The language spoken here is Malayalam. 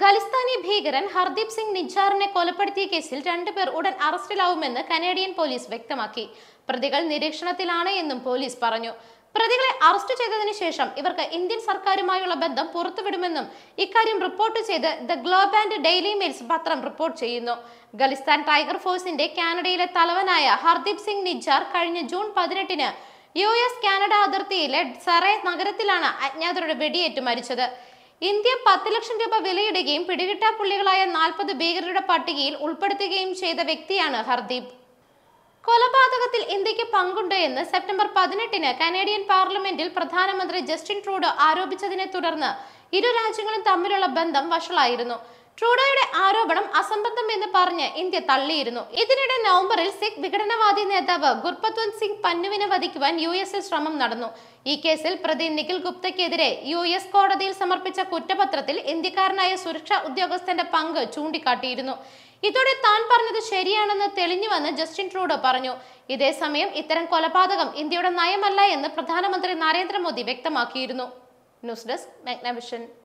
ഖലിസ്ഥാനി ഭീകരൻ ഹർദീപ് സിംഗ് നിജാറിനെ കൊലപ്പെടുത്തിയ കേസിൽ രണ്ടുപേർ ഉടൻ അറസ്റ്റിലാവുമെന്ന് കനേഡിയൻ പോലീസ് വ്യക്തമാക്കി പ്രതികൾ നിരീക്ഷണത്തിലാണ് എന്നും പോലീസ് പറഞ്ഞു പ്രതികളെ അറസ്റ്റ് ചെയ്തതിനു ശേഷം ഇവർക്ക് ഇന്ത്യൻ സർക്കാരുമായുള്ള ബന്ധം പുറത്തുവിടുമെന്നും ഇക്കാര്യം റിപ്പോർട്ട് ചെയ്ത് the Globe and Daily Mails പത്രം റിപ്പോർട്ട് ചെയ്യുന്നു ഖലിസ്ഥാൻ ടൈഗർ ഫോഴ്സിന്റെ കാനഡയിലെ തലവനായ ഹർദീപ് സിംഗ് നിജാർ കഴിഞ്ഞ ജൂൺ പതിനെട്ടിന് യു എസ് കാനഡ അതിർത്തിയിലെ സറേ നഗരത്തിലാണ് അജ്ഞാതരുടെ വെടിയേറ്റ് മരിച്ചത് ഇന്ത്യ പത്ത് ലക്ഷം രൂപ വിലയിടുകയും പിടികിട്ടാപ്പുള്ളികളായ നാൽപ്പത് ഭീകരരുടെ പട്ടികയിൽ ഉൾപ്പെടുത്തുകയും ചെയ്ത വ്യക്തിയാണ് ഹർദീപ് കൊലപാതകത്തിൽ ഇന്ത്യക്ക് പങ്കുണ്ട് എന്ന് സെപ്റ്റംബർ പതിനെട്ടിന് കനേഡിയൻ പാർലമെന്റിൽ പ്രധാനമന്ത്രി ജസ്റ്റിൻ ട്രൂഡോ ആരോപിച്ചതിനെ തുടർന്ന് ഇരു രാജ്യങ്ങളും തമ്മിലുള്ള ബന്ധം വഷളായിരുന്നു ട്രൂഡോയുടെ ആരോപണം അസംബന്ധം എന്ന് പറഞ്ഞ് ഇന്ത്യ തള്ളിയിരുന്നു ഇതിനിടെ നവംബറിൽ സിഖ് വിഘടനവാദി നേതാവ് ഗുർപത്വന്ത് സിംഗ് പന്നുവിനെ വധിക്കുവാൻ യു എസിൽ ശ്രമം നടന്നു ഈ കേസിൽ പ്രതി നിഖിൽ ഗുപ്തയ്ക്കെതിരെ യു എസ് കോടതിയിൽ സമർപ്പിച്ച കുറ്റപത്രത്തിൽ ഇന്ത്യക്കാരനായ സുരക്ഷാ ഉദ്യോഗസ്ഥന്റെ പങ്ക് ചൂണ്ടിക്കാട്ടിയിരുന്നു ഇതോടെ താൻ പറഞ്ഞത് ശരിയാണെന്ന് തെളിഞ്ഞുവെന്ന് ജസ്റ്റിൻ ട്രൂഡോ പറഞ്ഞു ഇതേസമയം ഇത്തരം കൊലപാതകം ഇന്ത്യയുടെ നയമല്ല എന്ന് പ്രധാനമന്ത്രി നരേന്ദ്രമോദി വ്യക്തമാക്കിയിരുന്നു ന്യൂസ് ഡെസ്ക് മെഗ്നവിഷൻ